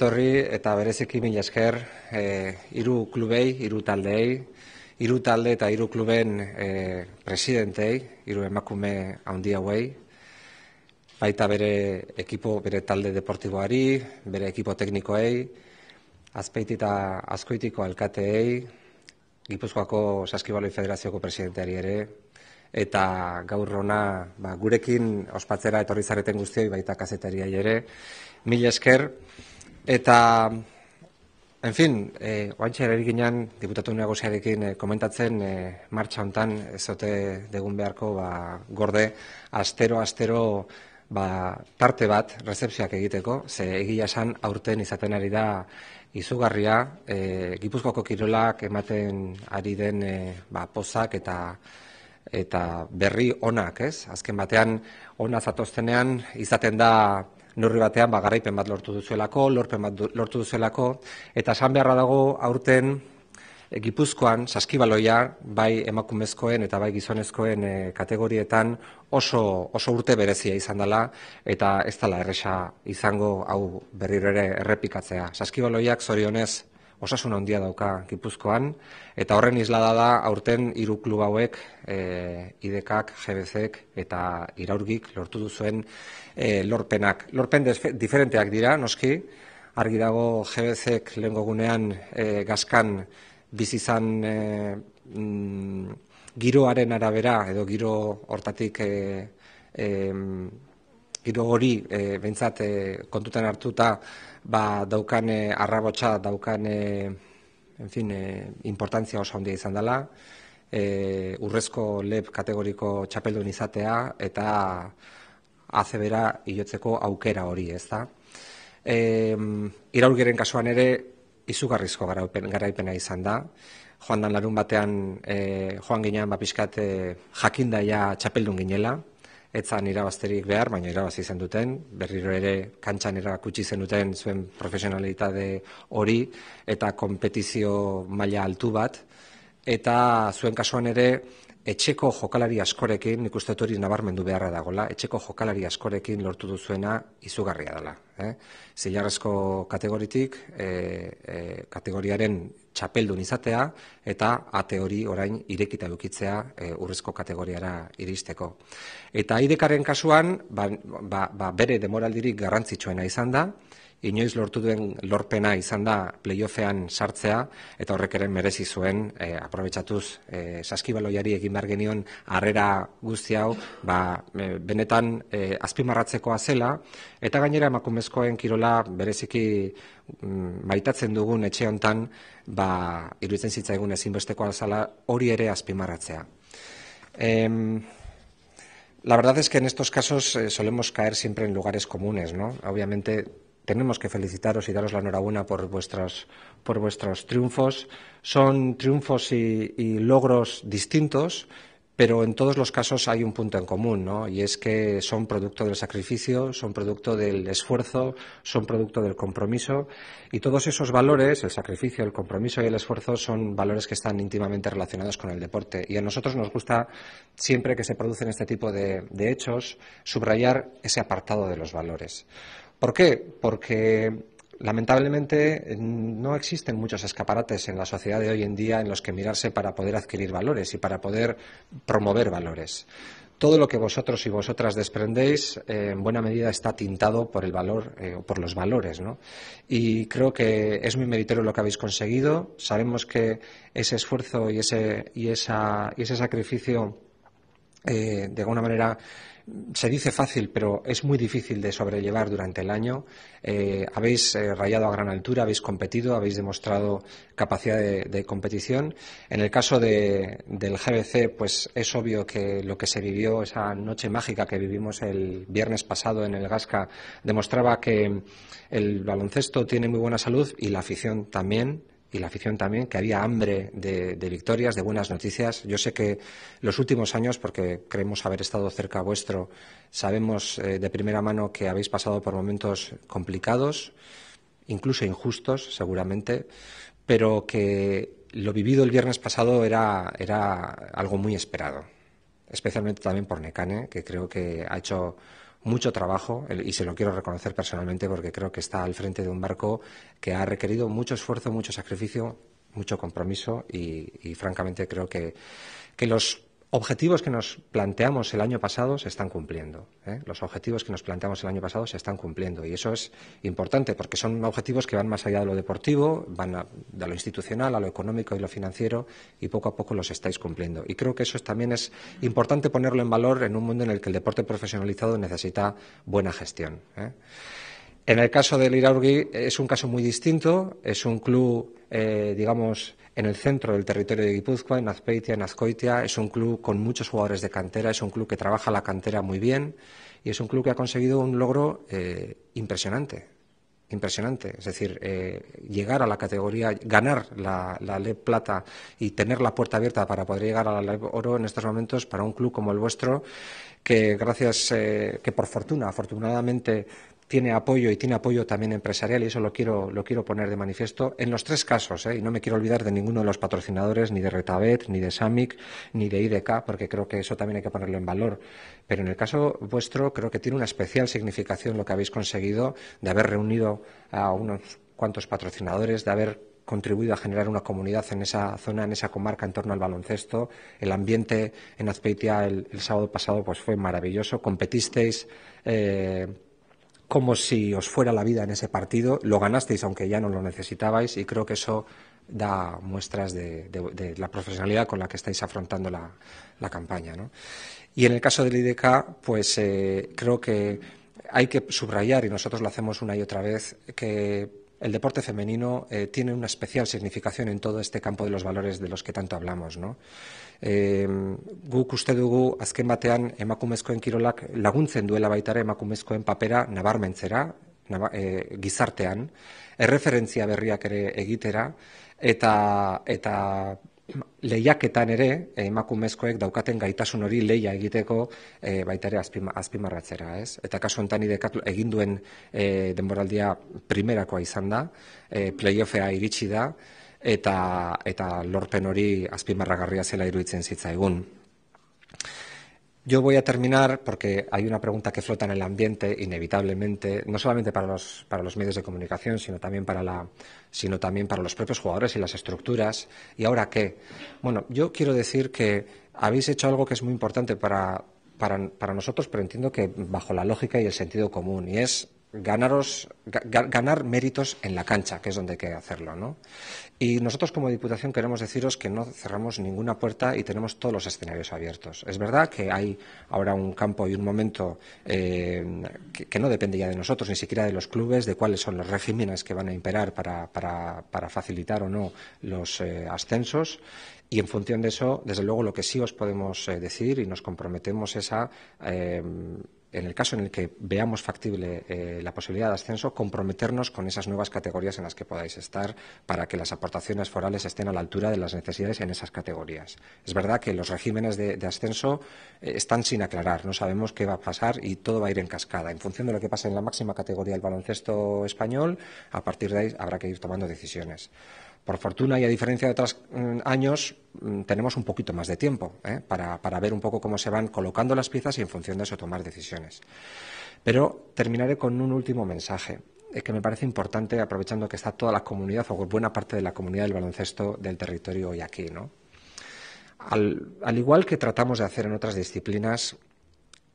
eta bereziki mila esker e, eh, iru klubei, iru taldeei iru talde eta iru kluben e, presidentei, iru emakume handi hauei, baita bere ekipo, bere talde deportiboari, bere ekipo teknikoei, Azpeitita eta azkoitiko alkateei, Gipuzkoako Saskibaloi Federazioko presidenteari ere, eta gaurrona ba, gurekin ospatzera etorri zareten guztioi baita kazetariai ere, Mila esker, Eta, en fin, e, eh, oantxe ere diputatu negoziarekin eh, komentatzen e, martxa hontan ezote zote degun beharko ba, gorde astero-astero ba, tarte bat recepzioak egiteko, ze egia esan aurten izaten ari da izugarria, e, gipuzkoako kirolak ematen ari den e, ba, pozak eta eta berri onak, ez? Azken batean, ona zatoztenean, izaten da norri batean ba, garaipen bat lortu duzuelako, lorpen bat lortu duzuelako, eta esan beharra dago aurten eh, Gipuzkoan saskibaloia bai emakumezkoen eta bai gizonezkoen eh, kategorietan oso, oso urte berezia izan dela eta ez dela erresa izango hau berriro ere errepikatzea. Saskibaloiak zorionez osasun handia dauka Gipuzkoan eta horren islada da aurten hiru klub hauek e, IDKak, GBCek eta Iraurgik lortu du e, lorpenak. Lorpen diferenteak dira, noski, argi dago GBCek lengogunean gunean e, gaskan bizi izan e, mm, giroaren arabera edo giro hortatik e, e, Gero hori e, eh, bentsat eh, kontutan hartuta ba, daukane eh, arrabotsa daukane en fin, importantzia oso handia izan dela, urrezko lep kategoriko txapeldun izatea eta azebera hilotzeko aukera hori, ez da. E, kasuan ere, izugarrizko garaipen, garaipena izan da. Joan dan larun batean, e, joan ginean bapiskat e, jakindaia txapeldun ginela, etzan irabazterik behar, baina irabazi zen duten, berriro ere kantxan erakutsi zen duten zuen profesionalitate hori eta kompetizio maila altu bat, eta zuen kasuan ere, etxeko jokalari askorekin, nik uste hori nabarmendu beharra dagola, etxeko jokalari askorekin lortu duzuena izugarria dela. Eh? Zilarrezko kategoritik, e, e, kategoriaren txapeldun izatea, eta ate hori orain irekita dukitzea e, eh, urrezko kategoriara iristeko. Eta haidekaren kasuan, ba, ba, ba, bere demoraldirik garrantzitsuena izan da, inoiz lortu duen lorpena izan da playoffean sartzea eta horrek ere merezi zuen e, aprobetsatuz e, saskibaloiari egin behar genion harrera guzti hau ba, e, benetan e, azpimarratzekoa zela eta gainera emakumezkoen kirola bereziki mm, maitatzen dugun etxe hontan ba iruditzen sitza egun ezin hori ere azpimarratzea em La verdad es que en estos casos eh, solemos caer siempre en lugares comunes, ¿no? Obviamente, tenemos que felicitaros y daros la enhorabuena por vuestros, por vuestros triunfos. Son triunfos y, logros distintos, pero en todos los casos hay un punto en común, ¿no? Y es que son producto del sacrificio, son producto del esfuerzo, son producto del compromiso y todos esos valores, el sacrificio, el compromiso y el esfuerzo son valores que están íntimamente relacionados con el deporte y a nosotros nos gusta siempre que se producen este tipo de hechos subrayar ese apartado de los valores. ¿Por qué? Porque lamentablemente no existen muchos escaparates en la sociedad de hoy en día en los que mirarse para poder adquirir valores y para poder promover valores. Todo lo que vosotros y vosotras desprendéis, eh, en buena medida, está tintado por el valor eh, o por los valores, ¿no? Y creo que es muy meritorio lo que habéis conseguido. Sabemos que ese esfuerzo y ese, y esa, y ese sacrificio, eh, de alguna manera, se dice fácil, pero es muy difícil de sobrellevar durante el año. Eh, habéis eh, rayado a gran altura, habéis competido, habéis demostrado capacidad de, competición. En el caso del GBC, pues es obvio que lo que se vivió, esa noche mágica que vivimos el viernes pasado en el Gasca, demostraba que el baloncesto tiene muy buena salud y la afición también y la afición también, que había hambre de, victorias, de buenas noticias. Yo sé que los últimos años, porque creemos haber estado cerca vuestro, sabemos eh, de primera mano que habéis pasado por momentos complicados, incluso injustos, seguramente, pero que lo vivido el viernes pasado era, era algo muy esperado, especialmente también por Necane, que creo que ha hecho mucho trabajo y se lo quiero reconocer personalmente porque creo que está al frente de un barco que ha requerido mucho esfuerzo, mucho sacrificio, mucho compromiso y, y francamente creo que, que los objetivos que nos planteamos el año pasado se están cumpliendo. ¿eh? Los objetivos que nos planteamos el año pasado se están cumpliendo y eso es importante porque son objetivos que van más allá de lo deportivo, van de lo institucional a lo económico y lo financiero y poco a poco los estáis cumpliendo. Y creo que eso también es importante ponerlo en valor en un mundo en el que el deporte profesionalizado necesita buena gestión. ¿eh? En el caso del Iraurgui es un caso muy distinto, es un club, eh, digamos, en el centro del territorio de Guipúzcoa, en Azpeitia, en Azcoitia, es un club con muchos jugadores de cantera, es un club que trabaja la cantera muy bien y es un club que ha conseguido un logro eh, impresionante, impresionante, es decir, eh, llegar a la categoría, ganar la, la LEP Plata y tener la puerta abierta para poder llegar a la LEP Oro en estos momentos para un club como el vuestro que gracias, que por fortuna, afortunadamente, tiene apoyo y tiene apoyo también empresarial y eso lo quiero, lo quiero poner de manifiesto en los tres casos ¿eh? y no me quiero olvidar de ninguno de los patrocinadores ni de Retabet ni de Samic ni de IDK porque creo que eso también hay que ponerlo en valor pero en el caso vuestro creo que tiene una especial significación lo que habéis conseguido de haber reunido a unos cuantos patrocinadores de haber contribuido a generar una comunidad en esa zona, en esa comarca, en torno al baloncesto. El ambiente en Azpeitia el, sábado pasado pues fue maravilloso. Competisteis eh, como si os fuera la vida en ese partido. Lo ganasteis aunque ya no lo necesitabais y creo que eso da muestras de, la profesionalidad con la que estáis afrontando la, campaña. Y en el caso del IDK, pues eh, creo que hay que subrayar, y nosotros lo hacemos una y otra vez, que el deporte femenino eh, tiene una especial significación en todo este campo de los valores de los que tanto hablamos. ¿no? e, guk uste dugu azken batean emakumezkoen kirolak laguntzen duela ere emakumezkoen papera nabarmentzera, e, gizartean, erreferentzia berriak ere egitera, eta, eta lehiaketan ere emakumezkoek daukaten gaitasun hori leia egiteko e, baita ere azpimarratzera, ez? Eta kasu honetan egin duen e, denboraldia primerakoa izan da, e, playoffea iritsi da, eta, eta lorpen hori azpimarragarria zela iruditzen zitzaigun. Yo voy a terminar porque hay una pregunta que flota en el ambiente inevitablemente, no solamente para los, para los medios de comunicación, sino también, para la, sino también para los propios jugadores y las estructuras. ¿Y ahora qué? Bueno, yo quiero decir que habéis hecho algo que es muy importante para, para, para nosotros, pero entiendo que bajo la lógica y el sentido común, y es ganaros, ganar méritos en la cancha, que es donde hay que hacerlo. ¿no? Y nosotros como Diputación queremos deciros que no cerramos ninguna puerta y tenemos todos los escenarios abiertos. Es verdad que hay ahora un campo y un momento eh, que, no depende ya de nosotros, ni siquiera de los clubes, de cuáles son los regímenes que van a imperar para, facilitar o no los eh, ascensos. Y en función de eso, desde luego, lo que sí os podemos eh, decir y nos comprometemos es a en el caso en el que veamos factible eh, la posibilidad de ascenso, comprometernos con esas nuevas categorías en las que podáis estar para que las aportaciones forales estén a la altura de las necesidades en esas categorías. Es verdad que los regímenes de, ascenso eh, están sin aclarar, no sabemos qué va a pasar y todo va a ir en cascada. En función de lo que pase en la máxima categoría del baloncesto español, a partir de ahí habrá que ir tomando decisiones. Por fortuna y a diferencia de otros mm, años, mm, tenemos un poquito más de tiempo ¿eh? para, ver un poco cómo se van colocando las piezas y en función de eso tomar decisiones. Pero terminaré con un último mensaje eh, que me parece importante, aprovechando que está toda la comunidad o buena parte de la comunidad del baloncesto del territorio hoy aquí. ¿no? Al, igual que tratamos de hacer en otras disciplinas,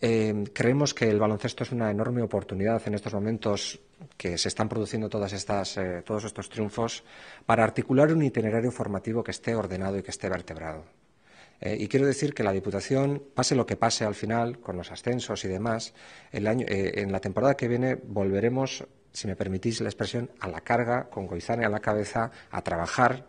eh, creemos que el baloncesto es una enorme oportunidad en estos momentos que se están produciendo todas estas, eh, todos estos triunfos para articular un itinerario formativo que esté ordenado y que esté vertebrado. Eh, y quiero decir que la Diputación, pase lo que pase al final, con los ascensos y demás, el año, eh, en la temporada que viene volveremos, si me permitís la expresión, a la carga, con Goizane a la cabeza, a trabajar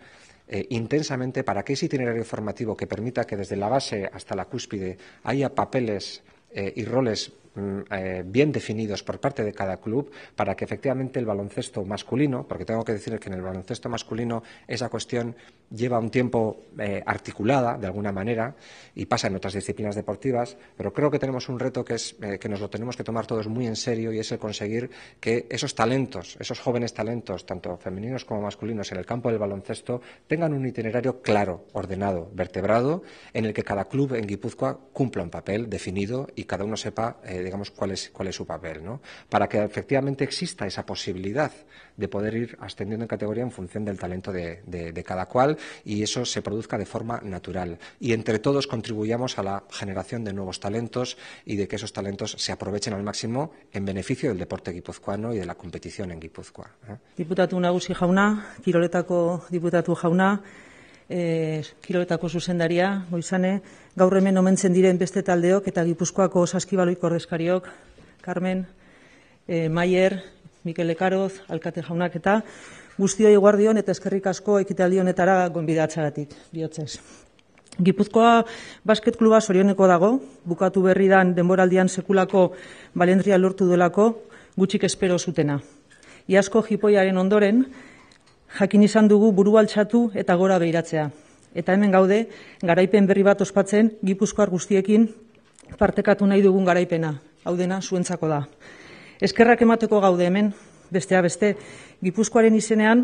intensamente para que ese itinerario formativo que permita que desde la base hasta la cúspide haya papeles y roles Mm, eh, bien definidos por parte de cada club para que efectivamente el baloncesto masculino, porque tengo que decir que en el baloncesto masculino esa cuestión lleva un tiempo eh, articulada de alguna manera y pasa en otras disciplinas deportivas, pero creo que tenemos un reto que, es, eh, que nos lo tenemos que tomar todos muy en serio y es el conseguir que esos talentos, esos jóvenes talentos, tanto femeninos como masculinos en el campo del baloncesto, tengan un itinerario claro, ordenado, vertebrado, en el que cada club en Guipúzcoa cumpla un papel definido y cada uno sepa, eh, digamos, cuál es, cuál es su papel, ¿no? Para que efectivamente exista esa posibilidad de poder ir ascendiendo en categoría en función del talento de cada cual y eso se produzca de forma natural. Y entre todos contribuyamos a la generación de nuevos talentos y de que esos talentos se aprovechen al máximo en beneficio del deporte guipuzcoano y de la competición en Gipuzkoa. ¿eh? Diputatu Nagusi Jauna, Kiroletako Diputatu Jauna, eh, Kiroletako Zuzendaria, Goizane, gaur hemen omentzen diren beste taldeok eta Gipuzkoako saskibaloiko ordezkariok, Carmen, eh, Maier, Mikel Ekaroz, Alkate Jaunak eta guztia iguardion eta eskerrik asko ekitaldi honetara gonbidatzaratik, bihotzez. Gipuzkoa basket kluba sorioneko dago, bukatu berri dan denboraldian sekulako balendria lortu duelako gutxik espero zutena. Iasko jipoiaren ondoren, jakin izan dugu buru altxatu eta gora behiratzea. Eta hemen gaude, garaipen berri bat ospatzen, gipuzkoar guztiekin partekatu nahi dugun garaipena, hau dena zuentzako da. Eskerrak emateko gaude hemen, bestea beste, Gipuzkoaren izenean,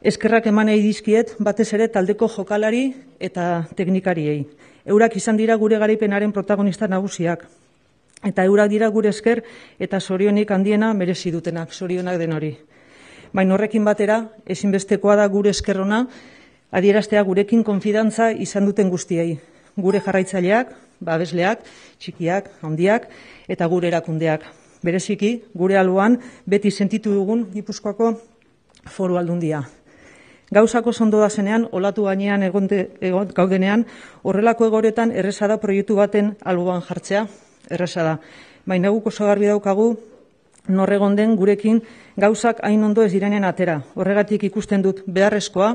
eskerrak emanei dizkiet, batez ere taldeko jokalari eta teknikariei. Eurak izan dira gure garaipenaren protagonista nagusiak. Eta eurak dira gure esker eta sorionik handiena merezi dutenak, sorionak den hori. Baina horrekin batera, ezinbestekoa da gure eskerrona, adieraztea gurekin konfidantza izan duten guztiei. Gure jarraitzaileak, babesleak, txikiak, handiak eta gure erakundeak bereziki gure aluan beti sentitu dugun Gipuzkoako foru aldundia. Gauzako zondo da zenean, olatu gainean egon gaudenean, horrelako egoretan erresa da proiektu baten aluan jartzea, erresa da. Baina guk oso garbi daukagu, norregon den gurekin gauzak hain ondo ez direnen atera. Horregatik ikusten dut beharrezkoa,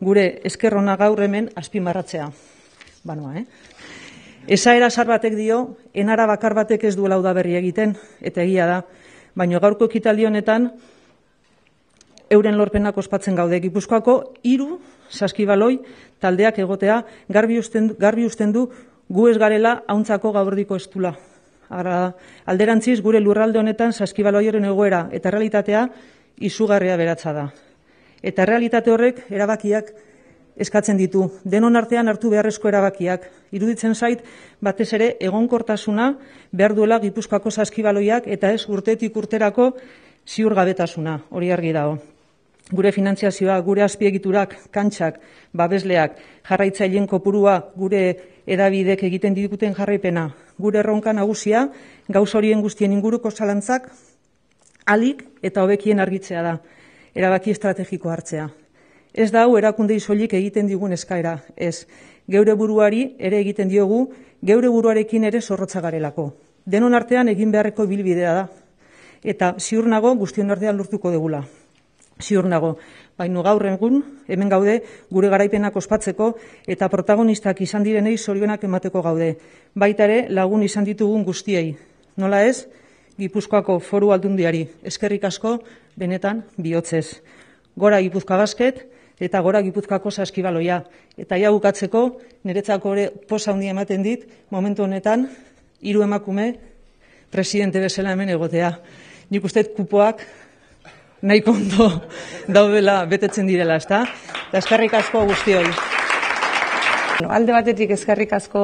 gure eskerrona gaur hemen azpimarratzea. Banoa, eh? Esa era sar batek dio, enara bakar batek ez duela uda berri egiten, eta egia da, Baina gaurko ekitaldi honetan euren lorpenak ospatzen gaude Gipuzkoako iru, saskibaloi, taldeak egotea, garbi usten, garbi usten du, gu ez garela hauntzako gaurdiko estula. Ara, alderantziz, gure lurralde honetan saskibaloi egoera, eta realitatea, izugarria beratza da. Eta realitate horrek, erabakiak, eskatzen ditu, denon artean hartu beharrezko erabakiak. Iruditzen zait, batez ere, egonkortasuna behar duela gipuzkoako saskibaloiak eta ez urtetik urterako ziurgabetasuna, hori argi dago. Gure finantziazioa, gure azpiegiturak, kantxak, babesleak, jarraitzaileen kopurua, gure edabidek egiten diguten jarraipena, gure erronka nagusia, gauz horien guztien inguruko zalantzak, alik eta hobekien argitzea da, erabaki estrategiko hartzea. Ez da hau erakunde soilik egiten digun eskaera, ez. Geure buruari ere egiten diogu, geure buruarekin ere zorrotza garelako. Denon artean egin beharreko bilbidea da. Eta ziur nago guztion artean lortuko degula. Ziur nago, baino gaur egun, hemen gaude, gure garaipenak ospatzeko eta protagonistak izan direnei zorionak emateko gaude. Baita ere lagun izan ditugun guztiei. Nola ez, Gipuzkoako foru aldundiari, eskerrik asko, benetan bihotzez. Gora Gipuzkoa basket, eta gora gipuzkako saskibaloia. Eta ia bukatzeko, niretzako ere posa handia ematen dit, momentu honetan, hiru emakume, presidente bezala hemen egotea. Nik uste kupoak nahi kondo daudela betetzen direla, ezta? Eta eskarrik asko guztioi. Alde batetik eskarrik asko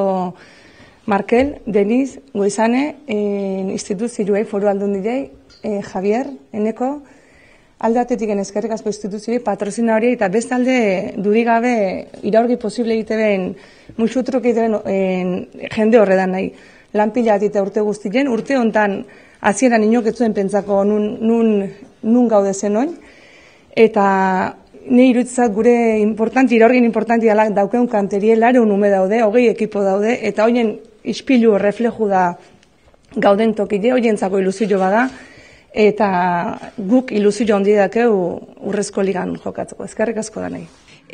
Markel, Deniz, Goizane, e, eh, instituzioi, foru aldun eh, Javier, Eneko, aldatetik eskerrik asko instituzioi patrozina hori eta bestalde gabe iraurgi posible egite behin, musutruk egite jende horredan nahi. Lanpila eta urte guztien, urte hontan hasieran inoketzuen pentsako nun, nun, nun gaude zen oin. Eta ni irutzat gure importanti, iraurgin importanti dela daukeun kanterie, lare ume daude, hogei ekipo daude, eta hoien ispilu reflejo da gauden tokide, hoien zako iluzio bada,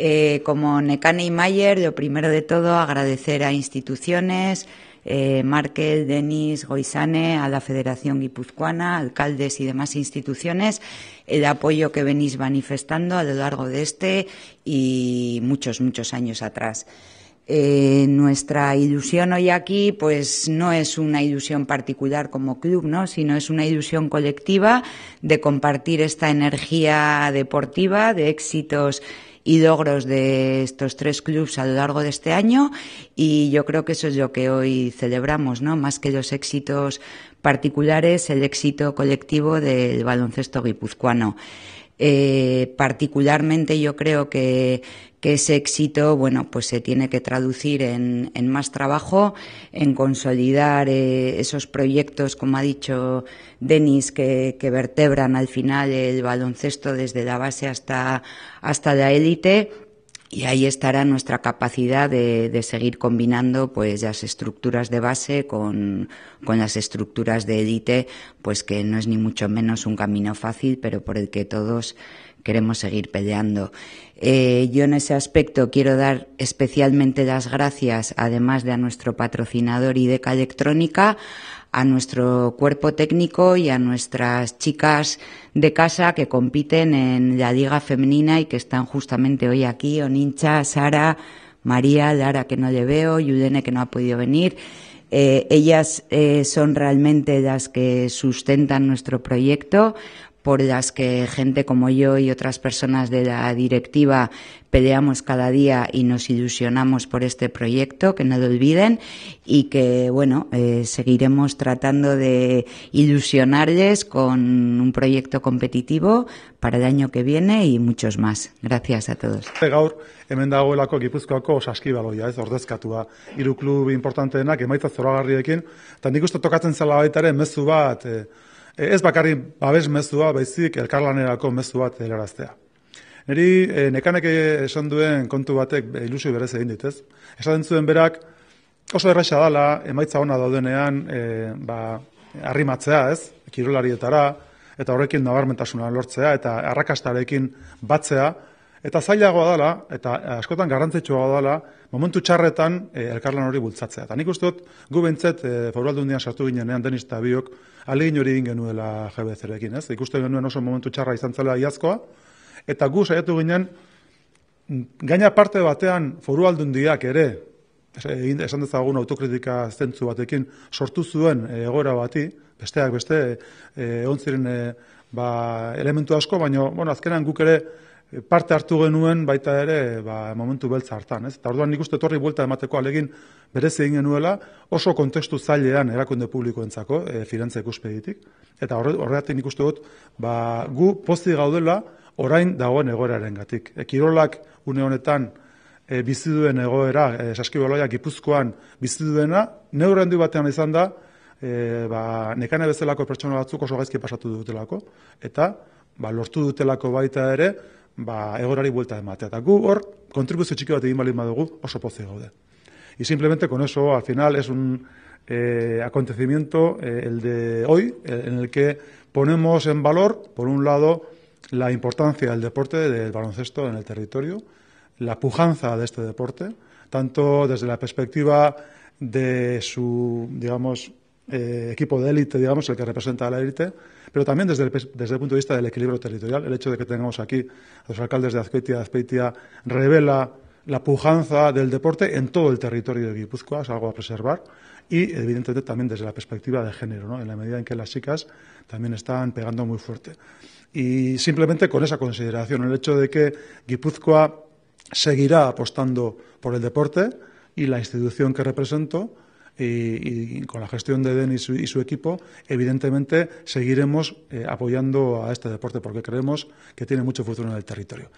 Eh, como Necane y Mayer, lo primero de todo agradecer a instituciones, eh, Markel, Denis, Goizane, a la Federación Guipuzcoana, alcaldes y demás instituciones, el apoyo que venís manifestando a lo largo de este y muchos, muchos años atrás. Eh, nuestra ilusión hoy aquí, pues no es una ilusión particular como club, ¿no? Sino es una ilusión colectiva de compartir esta energía deportiva, de éxitos y logros de estos tres clubes a lo largo de este año y yo creo que eso es lo que hoy celebramos, ¿no? Más que los éxitos particulares, el éxito colectivo del baloncesto guipuzcoano. Eh, particularmente yo creo que, ese éxito, bueno, pues se tiene que traducir en, más trabajo, en consolidar eh, esos proyectos, como ha dicho Denis, que, que, vertebran al final el baloncesto desde la base hasta, hasta la élite y ahí estará nuestra capacidad de, de, seguir combinando pues las estructuras de base con, con, las estructuras de Edite, pues que no es ni mucho menos un camino fácil, pero por el que todos queremos seguir peleando. Eh, yo en ese aspecto quiero dar especialmente las gracias, además de a nuestro patrocinador IDECA Electrónica, a nuestro cuerpo técnico y a nuestras chicas de casa que compiten en la Liga Femenina y que están justamente hoy aquí, Onincha, Sara, María, Lara que no le veo, Yudene que no ha podido venir. Eh, ellas eh, son realmente las que sustentan nuestro proyecto por las que gente como yo y otras personas de la directiva peleamos cada día y nos ilusionamos por este proyecto, que no lo olviden y que, bueno, eh, seguiremos tratando de ilusionarles con un proyecto competitivo para el año que viene y muchos más. Gracias a todos. ez bakarrik babes mezua, baizik elkarlanerako mezu bat eraraztea. Neri e, eh, nekanek esan duen kontu batek eh, ilusio berez egin dituz. Esaten zuen berak oso erraxa dala, emaitza ona daudenean, e, ba, arrimatzea, ez, kirolarietara, eta horrekin nabarmentasuna lortzea, eta arrakastarekin batzea, Eta zailagoa dela, eta askotan garrantzitsua dela, momentu txarretan eh, elkarlan hori bultzatzea. Eta nik uste dut, gu bentzet, e, eh, foru sartu ginenean, denista eta biok, alegin hori egin genuela rekin ez? Ikuste genuen oso momentu txarra izan zela iazkoa, eta gu saiatu ginen, mm, gaina parte batean foru aldundiak ere, esan dezagun autokritika zentzu batekin, sortu zuen eh, egoera bati, besteak beste, egon ziren ba, elementu asko, baina, bueno, azkenan guk ere, parte hartu genuen baita ere ba, momentu beltza hartan. Ez? Eta orduan nik uste torri buelta emateko alegin berez egin genuela oso kontekstu zailean erakunde publiko entzako e, firantza ikuspeditik. Eta horretik nik uste dut ba, gu posti gaudela orain dagoen egoeraren gatik. E, kirolak une honetan e, biziduen egoera, e, saskibaloia gipuzkoan biziduena, handi batean izan da, e, ba, nekane bezalako pertsona batzuk oso gaizki pasatu dutelako, eta ba, lortu dutelako baita ere, ba, egorari Y simplemente con eso, al final, es un eh, acontecimiento, eh, el de hoy, eh, en el que ponemos en valor, por un lado, la importancia del deporte, del baloncesto en el territorio, la pujanza de este deporte, tanto desde la perspectiva de su, digamos, eh, equipo de élite, digamos, el que representa a la élite, pero también desde el, punto de vista del equilibrio territorial. El hecho de que tengamos aquí a los alcaldes de Azpeitia, Azpeitia revela la pujanza del deporte en todo el territorio de Guipúzcoa, es algo a preservar, y evidentemente también desde la perspectiva de género, ¿no? en la medida en que las chicas también están pegando muy fuerte. Y simplemente con esa consideración, el hecho de que Guipúzcoa seguirá apostando por el deporte y la institución que represento, y, con la gestión de Denis y, su, equipo, evidentemente seguiremos eh, apoyando a este deporte porque creemos que tiene mucho futuro en el territorio.